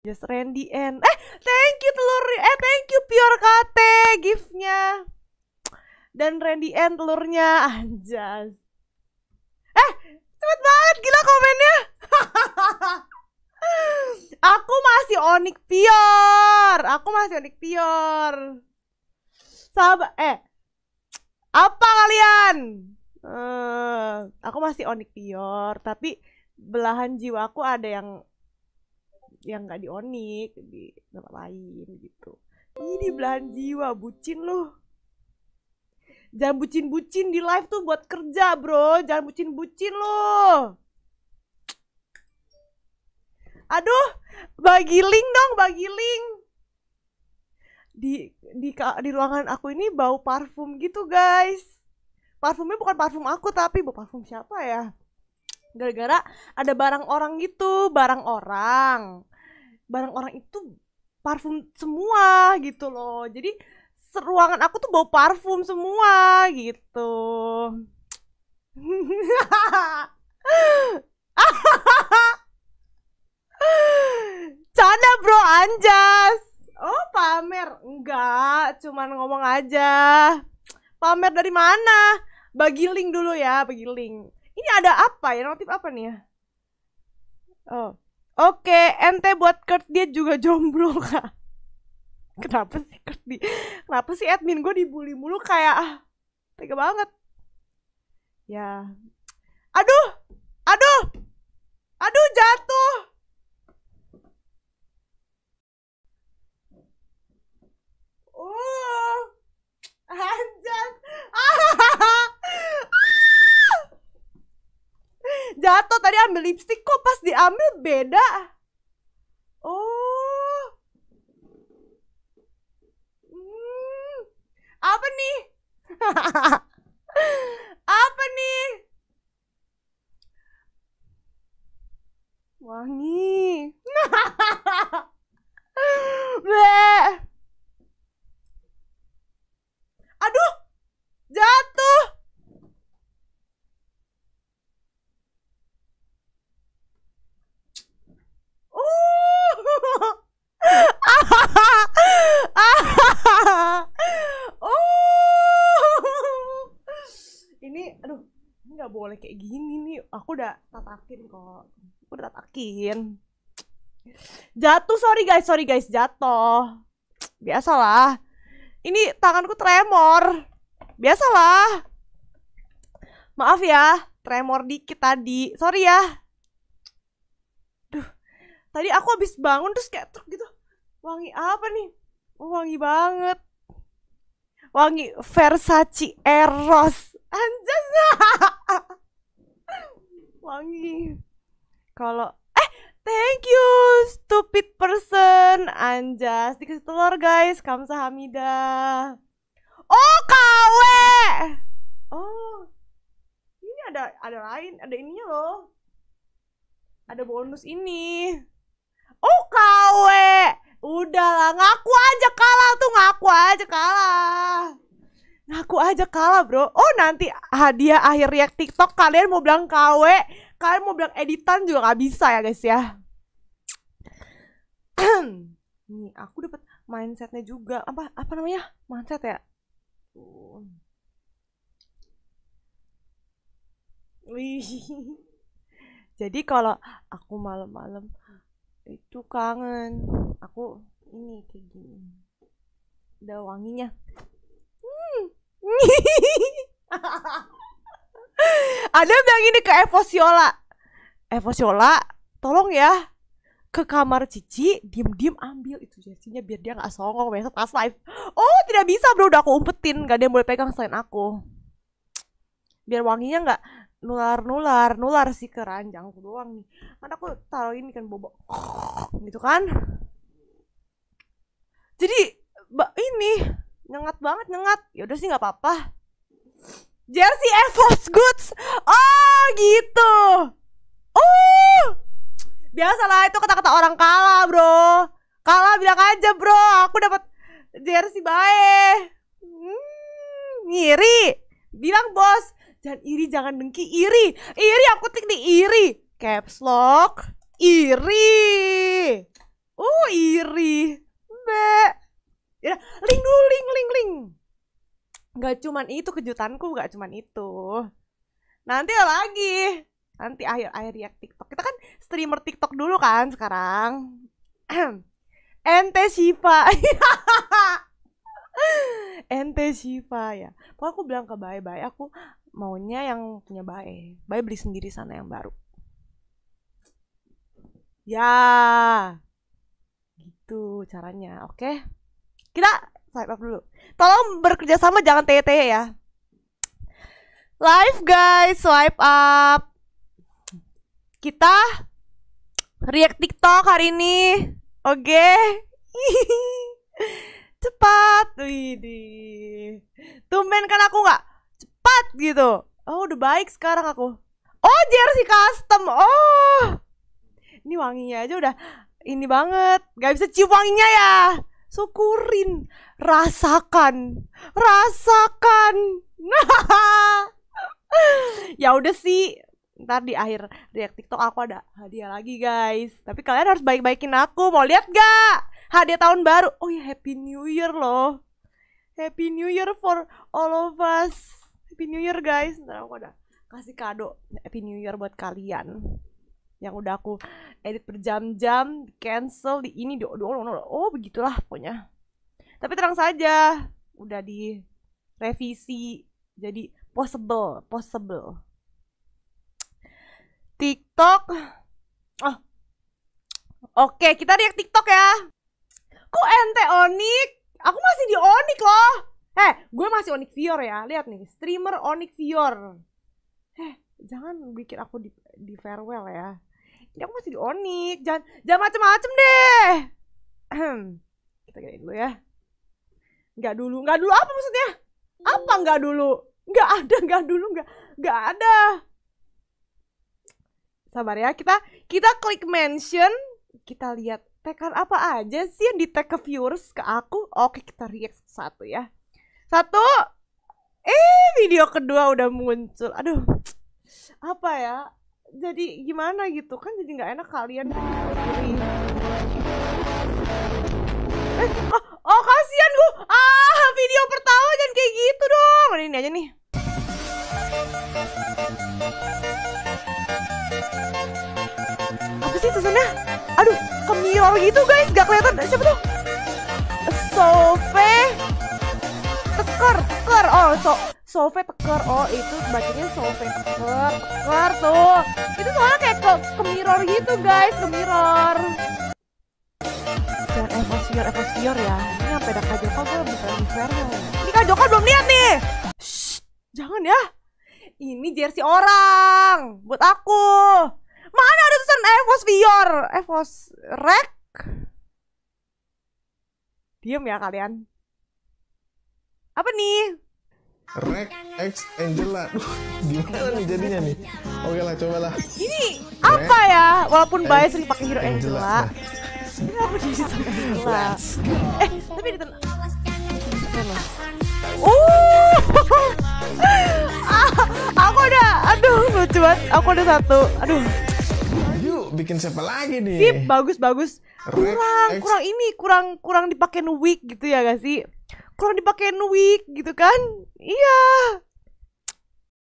Just Randy N. Eh, thank you telur. Eh, thank you Pure Kate giftnya. Dan Randy N telurnya. Anjas. Eh, cepet banget gila komennya. Aku masih Onik Pure. Aku masih Onik Pure. Sahabat, eh. Apa kalian? Uh, aku masih Onik Pior, tapi belahan jiwaku ada yang yang gak di onik di tempat lain gitu ini belahan jiwa bucin loh jangan bucin-bucin di live tuh buat kerja bro jangan bucin-bucin loh aduh bagi link dong bagi link di di di ruangan aku ini bau parfum gitu guys parfumnya bukan parfum aku tapi bau parfum siapa ya gara-gara ada barang orang gitu barang orang barang orang itu parfum semua gitu loh jadi seruangan aku tuh bau parfum semua gitu canda bro anjas oh pamer enggak cuman ngomong aja pamer dari mana bagi link dulu ya bagi link ini ada apa ya notif apa nih ya oh Oke, ente buat Kurt dia juga jomblo kak. Kenapa sih Kurt di? Kenapa sih admin gue dibully mulu kayak ah, tega banget. Ya, beli lipstick kok pas diambil beda. Oh. Hmm. Apa nih? Apa nih? Wangi. ratakin kok gue udah ratakin jatuh sorry guys sorry guys jatuh biasalah ini tanganku tremor biasalah maaf ya tremor dikit tadi sorry ya Duh, tadi aku habis bangun terus kayak truk gitu wangi apa nih oh, wangi banget wangi Versace Eros anjas wangi kalau eh thank you stupid person anjas dikasih telur guys kamsahamida oh kawe. oh ini ada ada lain ada ininya loh ada bonus ini oh kawe. Udahlah, ngaku aja kalah tuh ngaku aja kalah aku aja kalah bro oh nanti hadiah akhir react tiktok kalian mau bilang KW kalian mau bilang editan juga gak bisa ya guys ya nih aku dapat mindsetnya juga apa apa namanya mindset ya Wih. Jadi kalau aku malam-malam itu kangen, aku ini kayak gini. Udah wanginya. Ada bilang ini ke Evo Siola, tolong ya ke kamar Cici, diem-diem ambil itu jersinya biar dia nggak songong besok pas live. Oh, tidak bisa bro, udah aku umpetin, gak ada yang boleh pegang selain aku. Biar wanginya nggak nular-nular, nular sih ke aku doang nih. Kan aku taruh ini kan bobo, gitu kan. Jadi, ini nyengat banget nyengat ya udah sih nggak apa-apa jersey Air Force Goods oh gitu oh biasalah itu kata-kata orang kalah bro kalah bilang aja bro aku dapat jersey bae hmm, iri bilang bos jangan iri jangan dengki iri iri aku klik di iri caps lock iri oh iri nggak cuman itu kejutanku nggak cuman itu nanti lagi nanti akhir akhir ya TikTok kita kan streamer TikTok dulu kan sekarang ente Siva ente Siva ya pokoknya aku bilang ke Bae Bae aku maunya yang punya Bae Bae beli sendiri sana yang baru ya gitu caranya oke okay? kita swipe up dulu. Tolong bekerja sama jangan TT ya. Live guys, swipe up. Kita react TikTok hari ini. Oke. Okay. Cepat. di. Tumben kan aku nggak cepat gitu. Oh, udah baik sekarang aku. Oh, jersey custom. Oh. Ini wanginya aja udah ini banget. Gak bisa cium wanginya ya syukurin rasakan rasakan nah ya udah sih ntar di akhir react TikTok aku ada hadiah lagi guys tapi kalian harus baik-baikin aku mau lihat gak hadiah tahun baru oh ya Happy New Year loh Happy New Year for all of us Happy New Year guys ntar aku ada kasih kado Happy New Year buat kalian yang udah aku edit berjam-jam di cancel di ini di oh, oh begitulah pokoknya tapi terang saja udah di revisi jadi possible possible TikTok oh oke kita lihat TikTok ya kok ente onik aku masih di onik loh eh gue masih onik Vior ya lihat nih streamer onik Vior eh jangan bikin aku di, di farewell ya ini aku masih di onik jangan jangan macem-macem deh kita gini dulu ya nggak dulu nggak dulu apa maksudnya apa nggak dulu nggak ada nggak dulu nggak nggak ada sabar ya kita kita klik mention kita lihat tekan apa aja sih yang di tag ke viewers ke aku oke kita react satu ya satu eh video kedua udah muncul aduh apa ya jadi gimana gitu kan jadi nggak enak kalian sendiri eh, oh, oh kasihan gue ah video pertama jangan kayak gitu dong ini aja nih apa sih tulisannya aduh ke gitu guys gak kelihatan eh, siapa tuh Sofe tekor tekor oh so Solve teker oh itu bacanya solve teker teker tuh itu soalnya kayak ke, ke mirror gitu guys ke mirror jangan emosior emosior ya ini sampai ada kajok aku gue bisa fair ini kajok belum lihat nih Shh, jangan ya ini jersey orang buat aku mana ada tulisan Evosfior Evos Rek diem ya kalian apa nih Rek, X Angela gimana nih jadinya nih oke lah coba lah. ini apa ya walaupun bayi sering nah. pakai hero Angela, kenapa dia sama Angela eh tapi di tengah uh aku ada aduh lucu banget aku ada satu aduh yuk bikin siapa lagi nih sip bagus bagus kurang kurang ini kurang kurang dipakein weak gitu ya gak sih kalau dipakein wig gitu kan iya